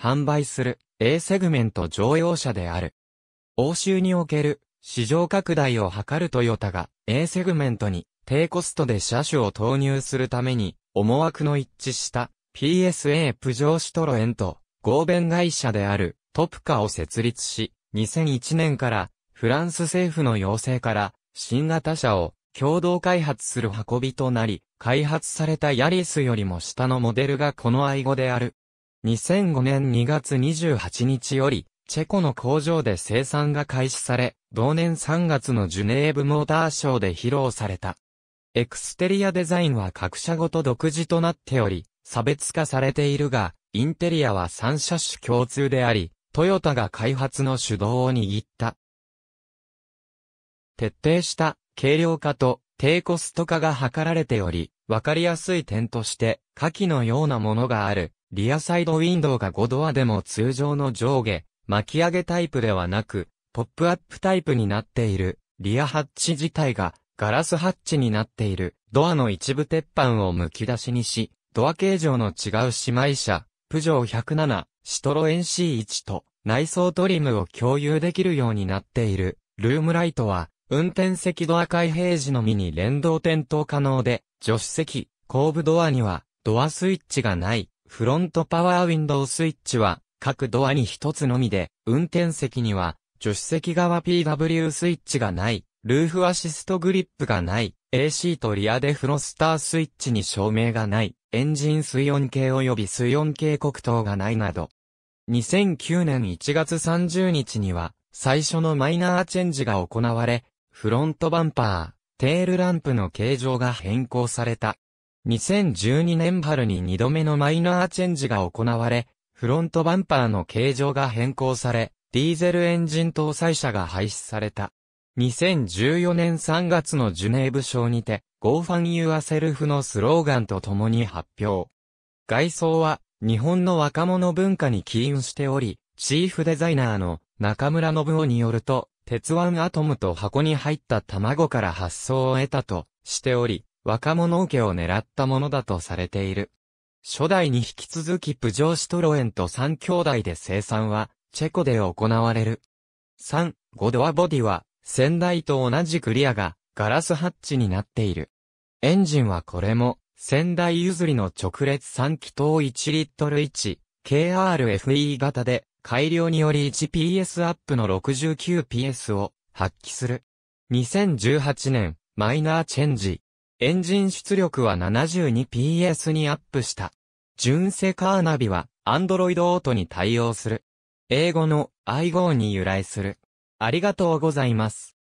販売する A セグメント乗用車である。欧州における市場拡大を図るトヨタが A セグメントに低コストで車種を投入するために思惑の一致した PSA プジョーシトロエンと合弁会社であるトプカを設立し2001年からフランス政府の要請から新型車を共同開発する運びとなり開発されたヤリスよりも下のモデルがこの愛語である2005年2月28日より、チェコの工場で生産が開始され、同年3月のジュネーブモーターショーで披露された。エクステリアデザインは各社ごと独自となっており、差別化されているが、インテリアは3車種共通であり、トヨタが開発の主導を握った。徹底した軽量化と低コスト化が図られており、わかりやすい点として、下記のようなものがある。リアサイドウィンドウが5ドアでも通常の上下、巻き上げタイプではなく、ポップアップタイプになっている、リアハッチ自体がガラスハッチになっている、ドアの一部鉄板を剥き出しにし、ドア形状の違う姉妹車、プジョー107、シトロエン C1 と内装トリムを共有できるようになっている、ルームライトは、運転席ドア開閉時のみに連動点灯可能で、助手席、後部ドアには、ドアスイッチがない。フロントパワーウィンドウスイッチは、各ドアに一つのみで、運転席には、助手席側 PW スイッチがない、ルーフアシストグリップがない、AC とリアでフロスタースイッチに照明がない、エンジン水温計及び水温計黒糖がないなど。2009年1月30日には、最初のマイナーチェンジが行われ、フロントバンパー、テールランプの形状が変更された。2012年春に2度目のマイナーチェンジが行われ、フロントバンパーの形状が変更され、ディーゼルエンジン搭載車が廃止された。2014年3月のジュネーブ賞にて、Go f u n Yourself のスローガンと共に発表。外装は、日本の若者文化に起因しており、チーフデザイナーの中村信夫によると、鉄腕アトムと箱に入った卵から発想を得たとしており、若者受けを狙ったものだとされている。初代に引き続きプジョーシトロエンと三兄弟で生産は、チェコで行われる。3、5ドアボディは、先代と同じクリアが、ガラスハッチになっている。エンジンはこれも、先代譲りの直列3気筒1リットル 1KRFE 型で、改良により 1PS アップの 69PS を発揮する。2018年、マイナーチェンジ。エンジン出力は 72PS にアップした。純正カーナビは Android Auto に対応する。英語の i 号に由来する。ありがとうございます。